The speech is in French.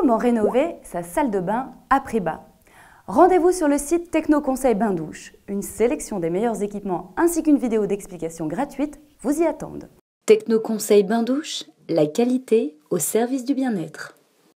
Comment rénover sa salle de bain à prix bas Rendez-vous sur le site Techno Conseil Bain Douche. Une sélection des meilleurs équipements ainsi qu'une vidéo d'explication gratuite vous y attendent. Techno Conseil Bain Douche, la qualité au service du bien-être.